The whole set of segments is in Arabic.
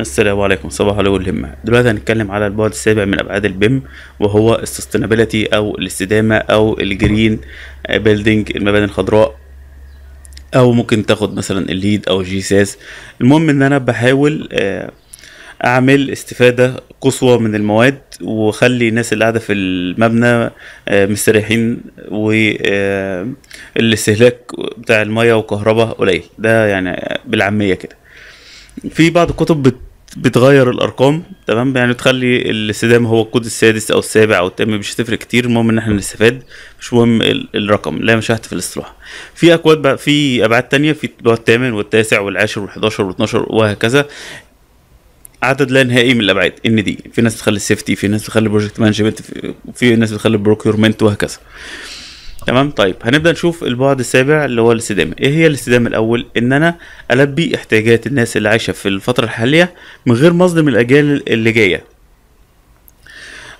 السلام عليكم صباح الخير الهمة دلوقتي هنتكلم على البعد السابع من ابعاد البيم وهو السستينابيلتي او الاستدامة او الجرين بيلدينج المباني الخضراء او ممكن تاخد مثلا الليد او جي ساس المهم ان انا بحاول آه، اعمل استفادة قصوى من المواد واخلي الناس اللي قاعدة في المبنى آه، مستريحين والاستهلاك آه، بتاع المية والكهرباء قليل ده يعني بالعامية كده في بعض الكتب بت بتغير الارقام تمام يعني تخلي الاستدامه هو الكود السادس او السابع او الثامن مش هتفرق كتير المهم ان احنا نستفاد مش مهم الرقم لا مش في الاصطلاح في اكواد بقى في ابعاد تانية في الثامن والتاسع والعاشر وال11 وال12 وهكذا عدد لا نهائي من الابعاد ان دي في ناس بتخلي السيفتي في ناس بتخلي بروجكت مانجمنت في ناس بتخلي بروكيورمنت وهكذا تمام طيب هنبدا نشوف البعد السابع اللي هو الاستدامه ايه هي الاستدامه الاول ان انا البي احتياجات الناس اللي عايشه في الفتره الحاليه من غير مصدر الاجيال اللي جايه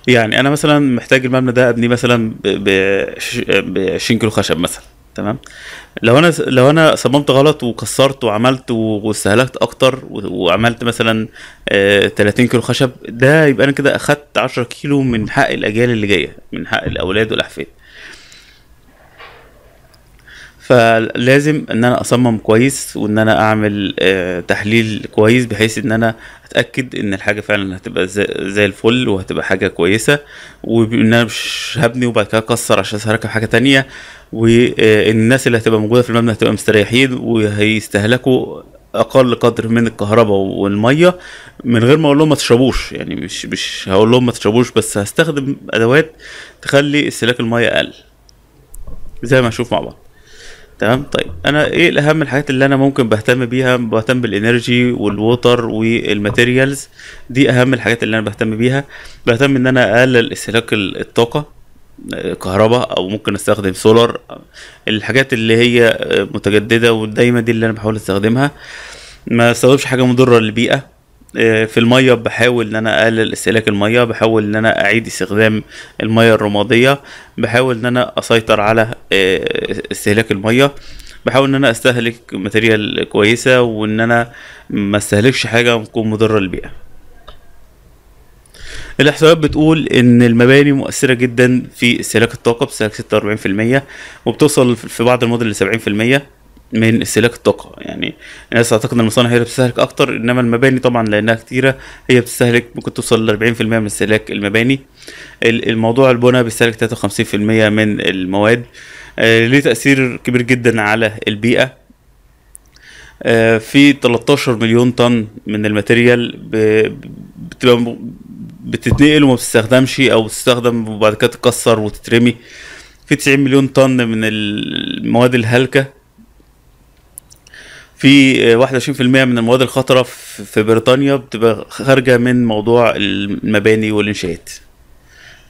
يعني انا مثلا محتاج المبنى ده ابنيه مثلا ب 20 كيلو خشب مثلا تمام لو انا لو انا صممت غلط وكسرت وعملت واستهلكت اكتر وعملت مثلا 30 آه، كيلو خشب ده يبقى انا كده اخدت 10 كيلو من حق الاجيال اللي جايه من حق الاولاد والاحفاد فلازم ان انا اصمم كويس وان انا اعمل آه، تحليل كويس بحيث ان انا اتاكد ان الحاجه فعلا هتبقى زي الفل وهتبقى حاجه كويسه وان انا مش هبني وبعد كده اكسر عشان اركب حاجه تانية والناس آه، اللي هتبقى موجوده في المبنى هتبقى مستريحين وهيستهلكوا اقل قدر من الكهرباء والميه من غير ما اقول لهم ما تشربوش يعني مش مش هقول لهم ما تشربوش بس هستخدم ادوات تخلي استهلاك الميه اقل زي ما هنشوف مع بعض تمام طيب انا ايه الاهم الحاجات اللي انا ممكن بهتم بيها بهتم بالانرجي والووتر والماتيريالز دي اهم الحاجات اللي انا بهتم بيها بهتم ان انا اقلل استهلاك الطاقه آه، كهرباء او ممكن استخدم سولار الحاجات اللي هي آه، متجدده ودايما دي اللي انا بحاول استخدمها ما استخدمش حاجه مضره للبيئه آه، في الميه بحاول ان انا اقلل استهلاك الميه بحاول ان انا اعيد استخدام الميه الرماديه بحاول ان انا اسيطر على آه، استهلاك الميه بحاول ان انا استهلك ماتيريال كويسه وان انا ما استهلكش حاجه تكون مضره للبيئه الاحصائيات بتقول ان المباني مؤثره جدا في استهلاك الطاقه باستهلاك 46% وبتوصل في بعض المدن ل 70% من استهلاك الطاقة يعني الناس تعتقد ان المصانع هي اللي بتستهلك اكتر انما المباني طبعا لانها كتيرة هي بتستهلك ممكن توصل لأربعين في المية من استهلاك المباني الموضوع البناء بيستهلك تلاتة وخمسين في المية من المواد آه، ليه تأثير كبير جدا على البيئة آه، في 13 مليون طن من الماتيريال بتبقى بتتنقل وما بتستخدمش او بتستخدم وبعد كده تتكسر وتترمي في 90 مليون طن من المواد الهالكه في 21% آه، من المواد الخطره في بريطانيا بتبقى خارجه من موضوع المباني والانشاءات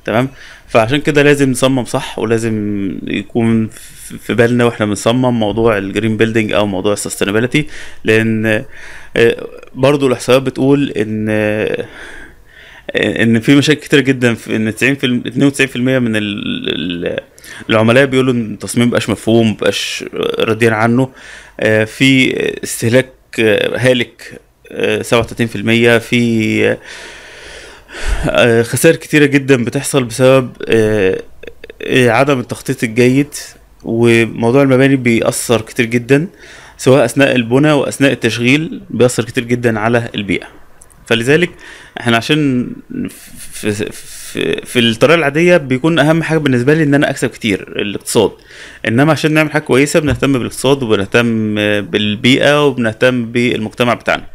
تمام فعشان كده لازم نصمم صح ولازم يكون في بالنا واحنا بنصمم موضوع الجرين بيلدينج او موضوع السستينابيلتي لان آه، برضو الاحصائيات بتقول ان آه، ان في مشاكل كتير جدا في ان 90 92% من العملاء بيقولوا ان التصميم مبقاش مفهوم بقاش راضيين عنه آه، في استهلاك هالك 37% آه، في آه، خسائر كتيرة جدا بتحصل بسبب عدم التخطيط الجيد وموضوع المباني بيأثر كتير جدا سواء أثناء البناء وأثناء التشغيل بيأثر كتير جدا على البيئة فلذلك احنا عشان في, في, في الطريقه العاديه بيكون اهم حاجه بالنسبه لي ان انا اكسب كتير الاقتصاد انما عشان نعمل حاجه كويسه بنهتم بالاقتصاد وبنهتم بالبيئه وبنهتم بالمجتمع بتاعنا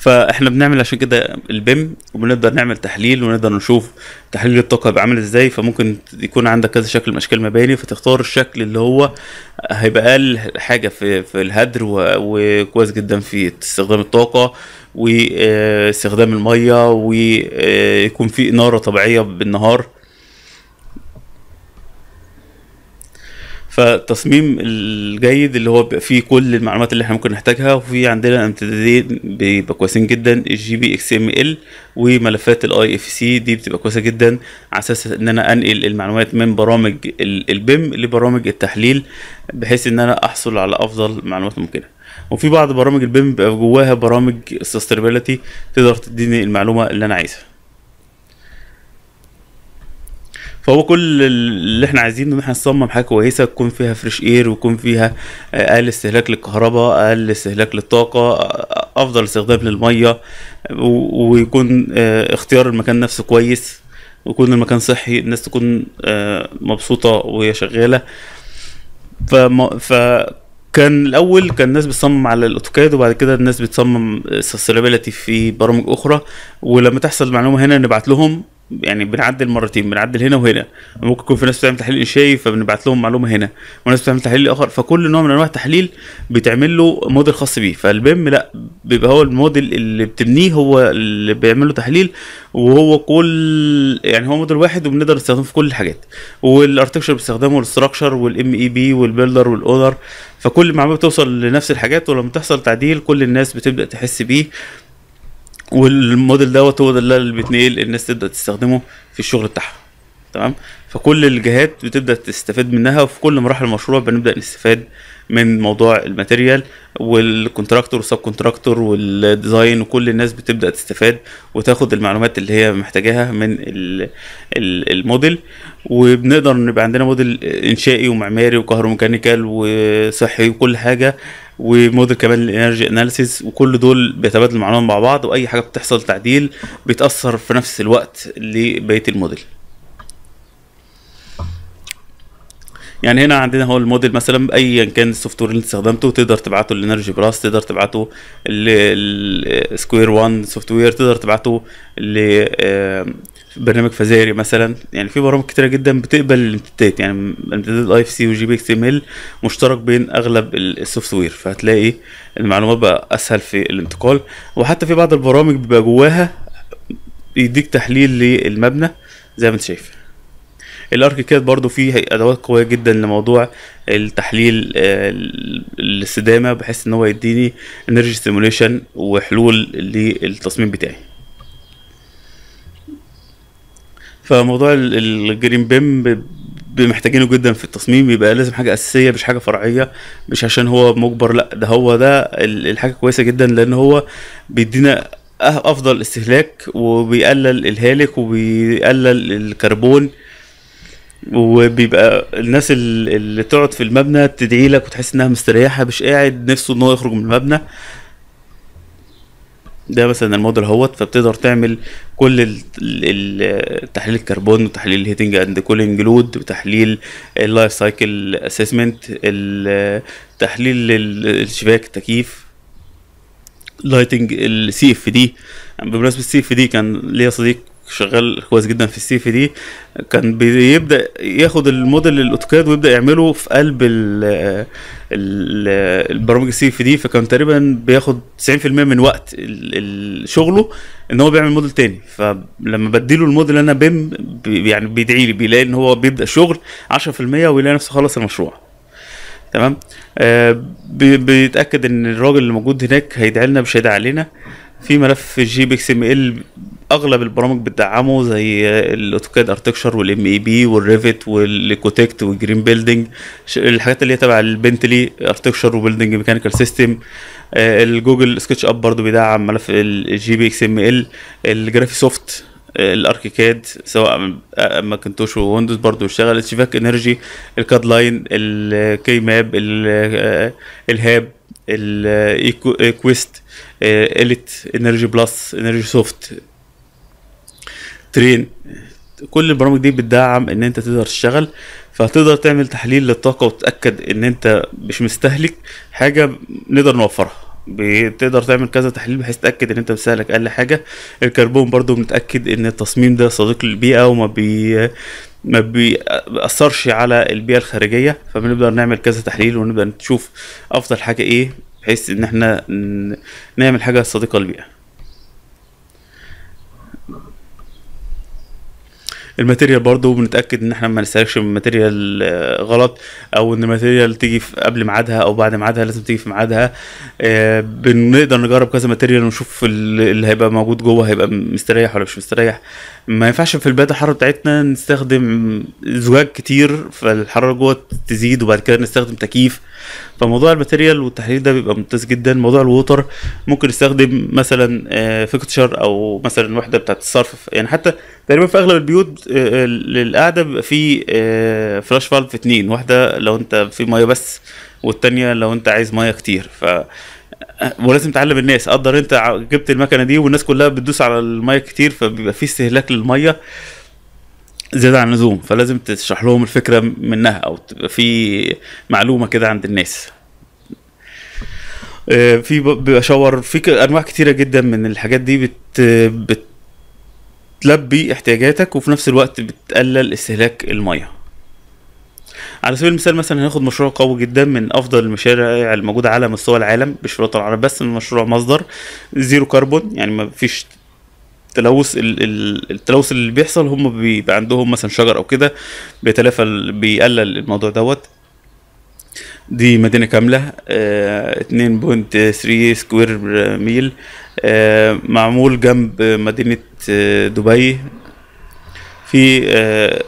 فاحنا بنعمل عشان كده البيم وبنقدر نعمل تحليل ونقدر نشوف تحليل الطاقه هيبقى عامل ازاي فممكن يكون عندك كذا شكل من اشكال المباني فتختار الشكل اللي هو هيبقى اقل حاجه في في الهدر وكويس جدا في استخدام الطاقه واستخدام الميه ويكون في اناره طبيعيه بالنهار فالتصميم الجيد اللي هو بيبقى فيه كل المعلومات اللي احنا ممكن نحتاجها وفي عندنا امتدادين بيبقى كويسين جدا الجي بي اكس ام ال وملفات الاي اف سي دي بتبقى كويسه جدا على اساس ان انا انقل المعلومات من برامج البيم لبرامج التحليل بحيث ان انا احصل على افضل معلومات ممكنه وفي بعض برامج البيم بيبقى جواها برامج سستربيلتي تقدر تديني المعلومه اللي انا عايزها فهو كل اللي احنا عايزينه ان احنا نصمم حاجه كويسه تكون فيها فريش اير ويكون فيها آه، اقل استهلاك للكهرباء اقل استهلاك للطاقه آه، افضل استخدام للميه ويكون آه، اختيار المكان نفسه كويس ويكون المكان صحي الناس تكون مبسوطه وهي شغاله فما كان الاول كان الناس بتصمم على الاوتوكاد وبعد كده الناس بتصمم سستينابيلتي في برامج اخرى ولما تحصل المعلومه هنا نبعت لهم يعني بنعدل مرتين بنعدل هنا وهنا ممكن يكون في ناس بتعمل تحليل انشائي فبنبعت لهم معلومه هنا وناس بتعمل تحليل اخر فكل نوع من انواع التحليل بتعمل له موديل خاص بيه فالبيم لا بيبقى هو الموديل اللي بتبنيه هو اللي بيعمل له تحليل وهو كل يعني هو موديل واحد وبنقدر نستخدمه في كل الحاجات والارتكشر بيستخدمه والستراكشر والام اي بي والبيلدر والاونر فكل ما بتوصل لنفس الحاجات ولما تحصل تعديل كل الناس بتبدا تحس بيه والموديل دوت هو ده اللي بيتنقل الناس تبدا تستخدمه في الشغل بتاعها تمام فكل الجهات بتبدا تستفاد منها وفي كل مراحل المشروع بنبدا نستفاد من موضوع الماتيريال والكونتراكتور والسب كونتراكتور والديزاين وكل الناس بتبدا تستفاد وتاخد المعلومات اللي هي محتاجاها من الموديل وبنقدر نبقى عندنا موديل انشائي ومعماري وكهروميكانيكال وصحي وكل حاجه وموديل كمان للانرجي اناليسيز وكل دول بيتبادلوا المعلومات مع بعض واي حاجه بتحصل تعديل بيتاثر في نفس الوقت لبقيه الموديل يعني هنا عندنا هو الموديل مثلا ايا كان السوفت وير اللي انت استخدمته تقدر تبعته للانرجي بلس تقدر تبعته لسكوير 1 سوفت وير تقدر تبعته ل آه، برنامج فزاري مثلا يعني في برامج كتيره جدا بتقبل الامتدادات يعني امتداد اي اف سي وجي بي اكس ام ال مشترك بين اغلب السوفت وير فهتلاقي المعلومات بقى اسهل في الانتقال وحتى في بعض البرامج بيبقى جواها يديك تحليل للمبنى زي ما انت شايف الاركيكاد برضو فيه ادوات قويه جدا لموضوع التحليل آه، الاستدامه بحيث ان هو يديني انرجي سيموليشن وحلول للتصميم بتاعي فموضوع الجرين بيم محتاجينه جدا في التصميم يبقى لازم حاجه اساسيه مش حاجه فرعيه مش عشان هو مجبر لا ده هو ده الحاجه كويسه جدا لان هو بيدينا أه- افضل استهلاك وبيقلل الهالك وبيقلل الكربون وبيبقى الناس اللي تقعد في المبنى تدعي لك وتحس انها مستريحه مش قاعد نفسه ان هو يخرج من المبنى ده مثلا الموديل اهوت فبتقدر تعمل كل تحليل الكربون وتحليل الهيتنج اند كولينج لود وتحليل اللايف سايكل اسسمنت تحليل الشباك التكييف لايتنج السي اف دي بمناسبه السي اف دي كان ليا صديق شغال كويس جدا في السي في دي كان بيبدا ياخد الموديل الاوتوكاد ويبدا يعمله في قلب الـ الـ البرامج السي في دي فكان تقريبا بياخد 90% من وقت شغله ان هو بيعمل موديل تاني فلما بديله الموديل انا بيم بي يعني بيدعي لي بيلاقي ان هو بيبدا شغل 10% ويلاقي نفسه خلص المشروع تمام آه بيتاكد ان الراجل اللي موجود هناك هيدعي لنا مش هيدعي علينا في ملف جي بي اكس ام ال اغلب البرامج بتدعمه زي الاوتوكاد ارتكشر والام اي بي والريفت والكوتكت والجرين بيلدينج الحاجات اللي هي تبع البنتلي ارتكشر وبيلدينج ميكانيكال سيستم آه، الجوجل سكتش اب برضو بيدعم ملف الجي بي اكس ام ال الجرافي سوفت آه، الاركيكاد سواء آه، ماكنتوش وويندوز برضو بيشتغل الشيفاك انرجي الكاد لاين الكي ماب الهاب الايكويست اليت انرجي بلس انرجي سوفت ترين كل البرامج دي بتدعم ان انت تقدر تشتغل فتقدر تعمل تحليل للطاقه وتتاكد ان انت مش مستهلك حاجه نقدر نوفرها بتقدر تعمل كذا تحليل بحيث تتاكد ان انت مستهلك اقل حاجه الكربون برضو بنتاكد ان التصميم ده صديق للبيئه وما بي ما بيأثرش على البيئه الخارجيه فبنقدر نعمل كذا تحليل ونبدا نشوف افضل حاجه ايه بحيث ان احنا نعمل حاجه صديقه للبيئه الماتيريال برضو بنتاكد ان احنا ما نستهلكش الماتيريال آه، غلط او ان الماتيريال تيجي قبل ميعادها او بعد ميعادها لازم تيجي في ميعادها آه، بنقدر نجرب كذا ماتيريال ونشوف اللي هيبقى موجود جوه هيبقى مستريح ولا مش مستريح ما ينفعش في البداية الحرارة بتاعتنا نستخدم زجاج كتير فالحراره جوه تزيد وبعد كده نستخدم تكييف فموضوع الماتيريال والتحليل ده بيبقى ممتاز جدا موضوع الووتر ممكن نستخدم مثلا آه، فيكتشر او مثلا وحده بتاعه الصرف يعني حتى تقريبا في اغلب البيوت آه، للقعده بيبقى في فلاش آه، فالف اتنين واحده لو انت في ميه بس والتانيه لو انت عايز ميه كتير ف ولازم تعلم الناس قدر انت جبت المكنه دي والناس كلها بتدوس على الميه كتير فبيبقى في استهلاك للميه زيادة عن اللزوم فلازم تشرح لهم الفكرة منها أو تبقى في معلومة كده عند الناس آه، في بيبقى شاور في أنواع كتيرة جدا من الحاجات دي بت بتلبي احتياجاتك وفي نفس الوقت بتقلل استهلاك المياه على سبيل المثال مثلا هناخد مشروع قوي جدا من افضل المشاريع الموجوده على مستوى العالم مش في الوطن العربي بس مشروع مصدر زيرو كربون يعني ما فيش تلوث التلوث اللي بيحصل هم بيبقى عندهم مثلا شجر او كده بيتلافى بيقلل الموضوع دوت دي مدينة كاملة آه، اتنين بوينت سكوير ميل اه معمول جنب مدينة آه، دبي في اه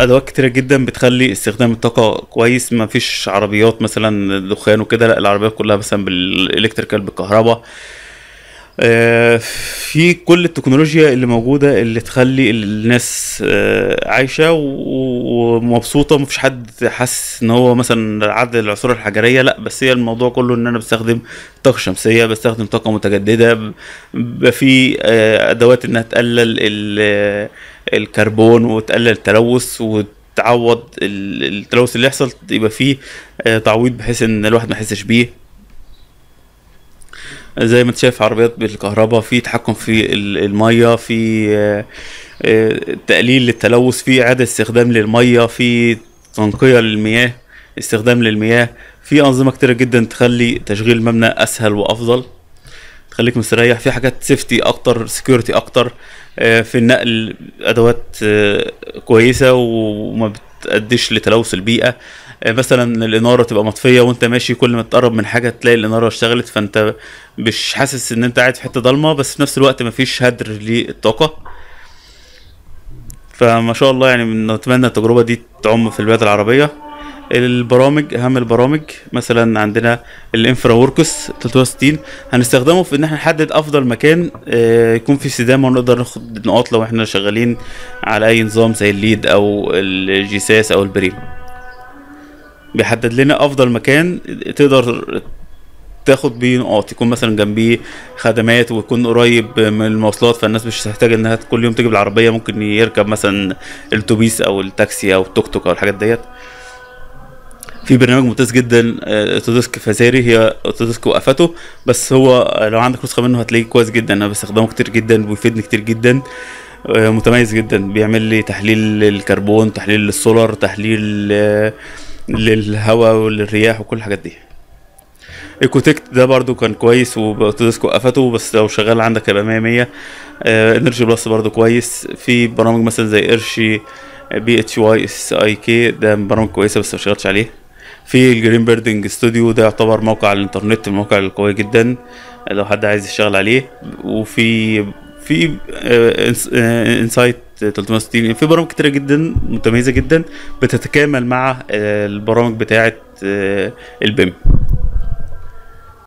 ادوات كتيره جدا بتخلي استخدام الطاقه كويس ما فيش عربيات مثلا دخان وكده لا العربيات كلها مثلا بالالكتريكال بالكهرباء آه، في كل التكنولوجيا اللي موجوده اللي تخلي الناس آه، عايشه ومبسوطه مفيش حد حاسس ان هو مثلا عدى العصور الحجريه لا بس هي الموضوع كله ان انا بستخدم طاقه شمسيه بستخدم طاقه متجدده في آه، ادوات انها تقلل الكربون وتقلل التلوث وتعوض التلوث اللي يحصل يبقى فيه آه، تعويض بحيث ان الواحد ما يحسش بيه زي ما انت شايف عربيات بالكهرباء في تحكم في الميه في آه، آه، تقليل للتلوث في اعاده استخدام للميه في تنقيه للمياه استخدام للمياه في انظمه كتيره جدا تخلي تشغيل المبنى اسهل وافضل تخليك مستريح في حاجات سيفتي اكتر سكيورتي اكتر آه، في النقل ادوات آه، كويسه وما بتأديش لتلوث البيئه آه، مثلا الاناره تبقى مطفيه وانت ماشي كل ما تقرب من حاجه تلاقي الاناره اشتغلت فانت مش حاسس ان انت قاعد في حته ضلمه بس في نفس الوقت مفيش هدر للطاقه فما شاء الله يعني نتمنى التجربه دي تعم في البلاد العربيه البرامج اهم البرامج مثلا عندنا الانفرا وركس 360 هنستخدمه في ان احنا نحدد افضل مكان آه، يكون فيه استدامه ونقدر ناخد نقاط لو احنا شغالين على اي نظام زي الليد او الجيساس او البريم بيحدد لنا افضل مكان تقدر تاخد بيه نقاط يكون مثلا جنبيه خدمات ويكون قريب من المواصلات فالناس مش هتحتاج انها كل يوم تجيب العربيه ممكن يركب مثلا الاتوبيس او التاكسي او التوك توك او الحاجات ديت في برنامج ممتاز جدا آه، اوتوديسك فازاري هي اوتوديسك وقفته بس هو لو عندك نسخه منه هتلاقيه كويس جدا انا بستخدمه كتير جدا وبيفيدني كتير جدا آه، متميز جدا بيعمل لي تحليل للكربون تحليل للسولار تحليل آه، للهواء وللرياح وكل الحاجات دي ايكوتكت ده برضو كان كويس واوتوديسك وقفته بس لو شغال عندك هيبقى 100 100 انرجي بلس برضو كويس في برامج مثلا زي قرشي بي اتش واي اس اي كي ده برامج كويسه بس ما اشتغلتش عليه في الجرين بيردنج استوديو ده يعتبر موقع على الانترنت الموقع القوي جدا لو حد عايز يشتغل عليه وفي في انسايت آه، آه، 360 في برامج كتيره جدا متميزه جدا بتتكامل مع آه، البرامج بتاعه البيم